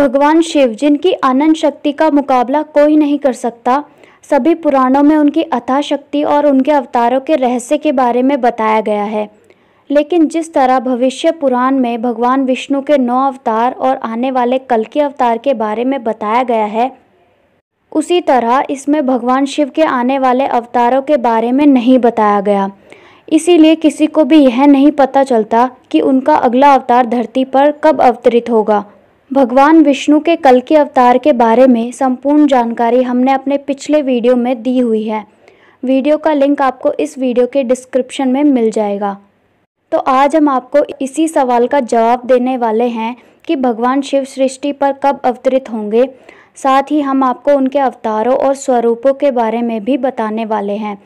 भगवान शिव जिनकी अनंत शक्ति का मुकाबला कोई नहीं कर सकता सभी पुराणों में उनकी अथा शक्ति और उनके अवतारों के रहस्य के बारे में बताया गया है लेकिन जिस तरह भविष्य पुराण में भगवान विष्णु के नौ अवतार और आने वाले कल के अवतार के बारे में बताया गया है उसी तरह इसमें भगवान शिव के आने वाले अवतारों के बारे में नहीं बताया गया इसीलिए किसी को भी यह नहीं पता चलता कि उनका अगला अवतार धरती पर कब अवतरित होगा भगवान विष्णु के कल के अवतार के बारे में संपूर्ण जानकारी हमने अपने पिछले वीडियो में दी हुई है वीडियो का लिंक आपको इस वीडियो के डिस्क्रिप्शन में मिल जाएगा तो आज हम आपको इसी सवाल का जवाब देने वाले हैं कि भगवान शिव सृष्टि पर कब अवतरित होंगे साथ ही हम आपको उनके अवतारों और स्वरूपों के बारे में भी बताने वाले हैं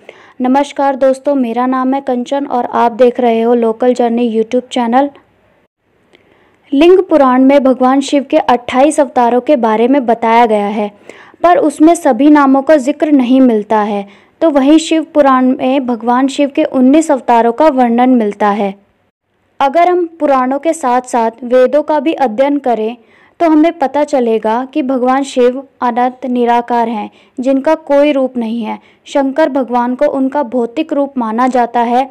नमस्कार दोस्तों मेरा नाम है कंचन और आप देख रहे हो लोकल जर्नी यूट्यूब चैनल लिंग पुराण में भगवान शिव के 28 अवतारों के बारे में बताया गया है पर उसमें सभी नामों का जिक्र नहीं मिलता है तो वहीं शिव पुराण में भगवान शिव के 19 अवतारों का वर्णन मिलता है अगर हम पुराणों के साथ साथ वेदों का भी अध्ययन करें तो हमें पता चलेगा कि भगवान शिव अनंत निराकार हैं जिनका कोई रूप नहीं है शंकर भगवान को उनका भौतिक रूप माना जाता है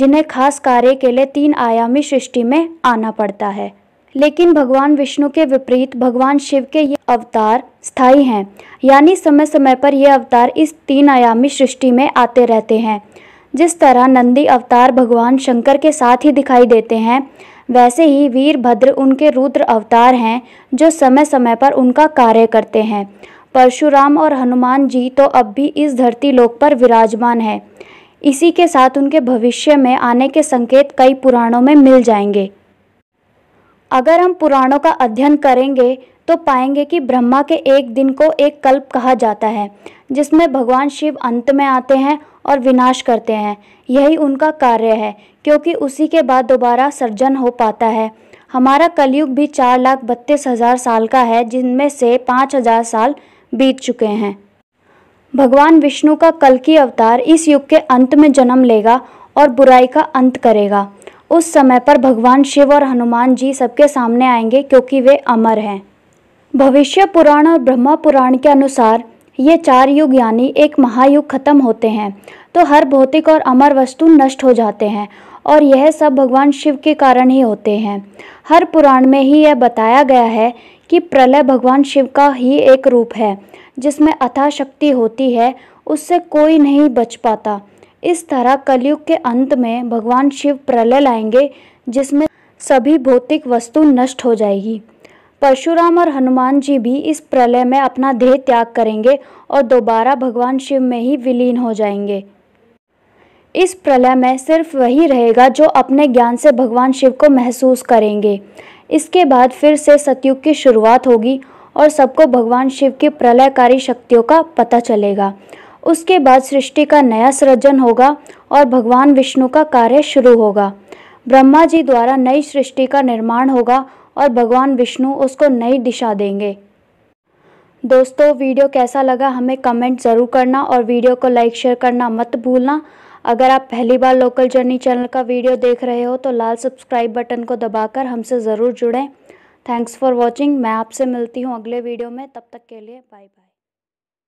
जिन्हें खास कार्य के लिए तीन आयामी सृष्टि में आना पड़ता है लेकिन भगवान विष्णु के विपरीत भगवान शिव के ये अवतार स्थाई हैं यानी समय समय पर ये अवतार इस तीन आयामी सृष्टि में आते रहते हैं जिस तरह नंदी अवतार भगवान शंकर के साथ ही दिखाई देते हैं वैसे ही वीरभद्र उनके रुद्र अवतार हैं जो समय समय पर उनका कार्य करते हैं परशुराम और हनुमान जी तो अब भी इस धरती लोक पर विराजमान है इसी के साथ उनके भविष्य में आने के संकेत कई पुराणों में मिल जाएंगे अगर हम पुराणों का अध्ययन करेंगे तो पाएंगे कि ब्रह्मा के एक दिन को एक कल्प कहा जाता है जिसमें भगवान शिव अंत में आते हैं और विनाश करते हैं यही उनका कार्य है क्योंकि उसी के बाद दोबारा सर्जन हो पाता है हमारा कलयुग भी चार लाख बत्तीस हज़ार साल का है जिनमें से पाँच हज़ार साल बीत चुके हैं भगवान विष्णु का कल की अवतार इस युग के अंत में जन्म लेगा और बुराई का अंत करेगा उस समय पर भगवान शिव और हनुमान जी सबके सामने आएंगे क्योंकि वे अमर हैं भविष्य पुराण और ब्रह्मा पुराण के अनुसार ये चार युग यानी एक महायुग खत्म होते हैं तो हर भौतिक और अमर वस्तु नष्ट हो जाते हैं और यह सब भगवान शिव के कारण ही होते हैं हर पुराण में ही यह बताया गया है कि प्रलय भगवान शिव का ही एक रूप है जिसमें अथाशक्ति होती है उससे कोई नहीं बच पाता इस तरह कलयुग के अंत में भगवान शिव प्रलय लाएंगे जिसमें सभी भौतिक वस्तु नष्ट हो जाएगी परशुराम और हनुमान जी भी इस प्रलय में अपना देह त्याग करेंगे और दोबारा भगवान शिव में ही विलीन हो जाएंगे इस प्रलय में सिर्फ वही रहेगा जो अपने ज्ञान से भगवान शिव को महसूस करेंगे इसके बाद फिर से सतयुग की शुरुआत होगी और सबको भगवान शिव की प्रलयकारी शक्तियों का पता चलेगा उसके बाद सृष्टि का नया सृजन होगा और भगवान विष्णु का कार्य शुरू होगा ब्रह्मा जी द्वारा नई सृष्टि का निर्माण होगा और भगवान विष्णु उसको नई दिशा देंगे दोस्तों वीडियो कैसा लगा हमें कमेंट ज़रूर करना और वीडियो को लाइक शेयर करना मत भूलना अगर आप पहली बार लोकल जर्नी चैनल का वीडियो देख रहे हो तो लाल सब्सक्राइब बटन को दबाकर हमसे ज़रूर जुड़ें थैंक्स फॉर वॉचिंग मैं आपसे मिलती हूँ अगले वीडियो में तब तक के लिए बाय बाय